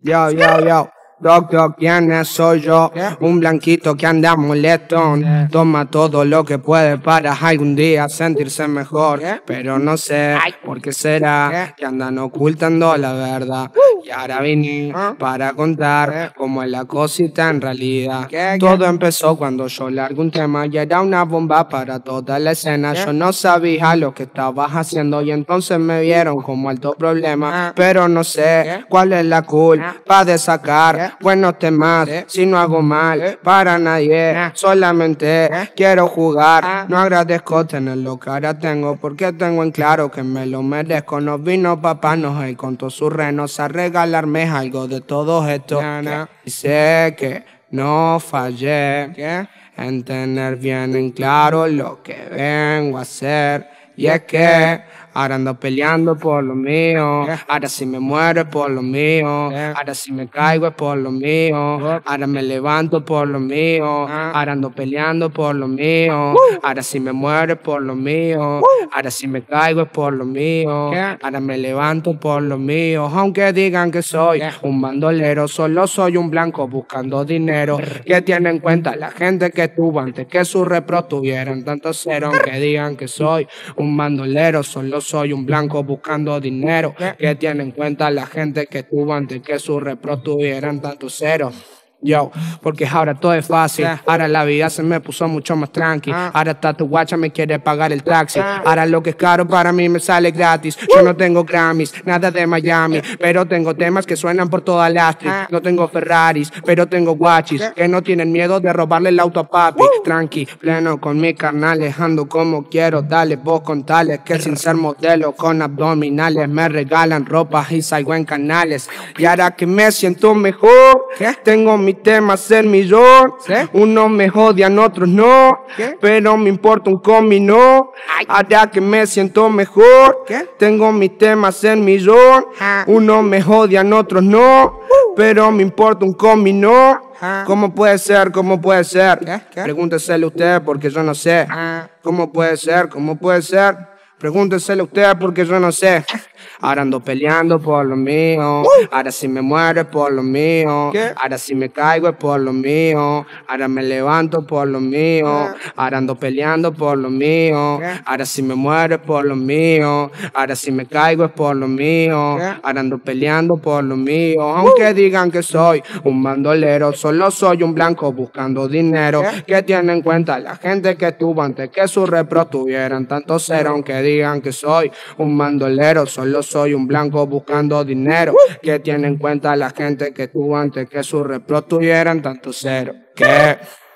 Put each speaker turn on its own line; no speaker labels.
Yo, yo, yo. Doctor, ¿quién soy yo, un blanquito que anda molestón. Toma todo lo que puede para algún día sentirse mejor. Pero no sé por qué será que andan ocultando la verdad. Uh. Y ahora vine ¿Ah? para contar ¿Eh? cómo es la cosita en realidad. Todo empezó cuando yo hago un tema y era una bomba para toda la escena. Yo no sabía lo que estabas haciendo y entonces me vieron como alto problema. ¿Ah? Pero no sé cuál es la culpa ¿Ah? de sacar buenos temas si no hago mal ¿Eh? para nadie. Solamente ¿Eh? quiero jugar. No agradezco tener lo que ahora tengo porque tengo en claro que me lo merezco. Nos vino papá, nos contó su reno, se arregla alarme algo de todos estos. y sé que no fallé en tener bien en claro lo que vengo a hacer. Y es que Ahora ando peleando por lo mío. Eh. Ahora si me muero es por lo mío. Eh. Ahora si me caigo es por lo mío. Oh. Ahora me levanto por lo mío. Ah. Ahora ando peleando por lo mío. Ahora si me muero es por lo mío. Ahora si me caigo es por lo mío. Ahora me levanto por lo mío. Aunque digan que soy eh. un bandolero, solo soy un blanco buscando dinero. Que tiene en cuenta la gente que estuvo antes que su repro tuvieran tanto cero. Aunque digan que soy un bandolero, solo soy soy un blanco buscando dinero. Que tiene en cuenta la gente que estuvo antes que su repro tuvieran tanto cero. Yo, porque ahora todo es fácil. Ahora la vida se me puso mucho más tranqui. Ah. Ahora hasta tu guacha me quiere pagar el taxi. Ahora lo que es caro para mí me sale gratis. Yo uh. no tengo Grammys, nada de Miami. Pero tengo temas que suenan por toda la ah. street. No tengo Ferraris, pero tengo guachis. Que no tienen miedo de robarle el auto a papi. Uh. Tranqui, pleno con mi canales Ando como quiero, dale vos con tales. Que sin ser modelo con abdominales me regalan ropa y salgo en canales. Y ahora que me siento mejor, tengo mi mi tema ser millón. ¿Sí? Unos me odian, otros no. Pero me importa un comino. no. Hará que me siento mejor. Tengo mi tema en millón. Ah. Unos me odian, otros no. Uh. Pero me importa un comino. no. ¿Cómo puede ser? ¿Cómo puede ser? ¿Qué? usted porque yo no sé. ¿Cómo puede ser? ¿Cómo puede ser? Pregúnteselo usted porque yo no sé. Ahora ando peleando por lo mío. Ahora si me muero es por lo mío. Ahora si me caigo es por lo mío. Ahora me levanto por lo mío. Ahora ando peleando por lo mío. Ahora si me muero es por lo mío. Ahora si me caigo es por lo mío. Ahora ando peleando por lo mío. Aunque digan que soy un mandolero solo soy un blanco buscando dinero. Que tiene en cuenta la gente que estuvo antes que su repro tuvieran tanto cero. Aunque digan que soy un mandolero solo soy un blanco buscando dinero. Que tiene en cuenta la gente que tuvo antes que su repro tuvieran tanto cero. Que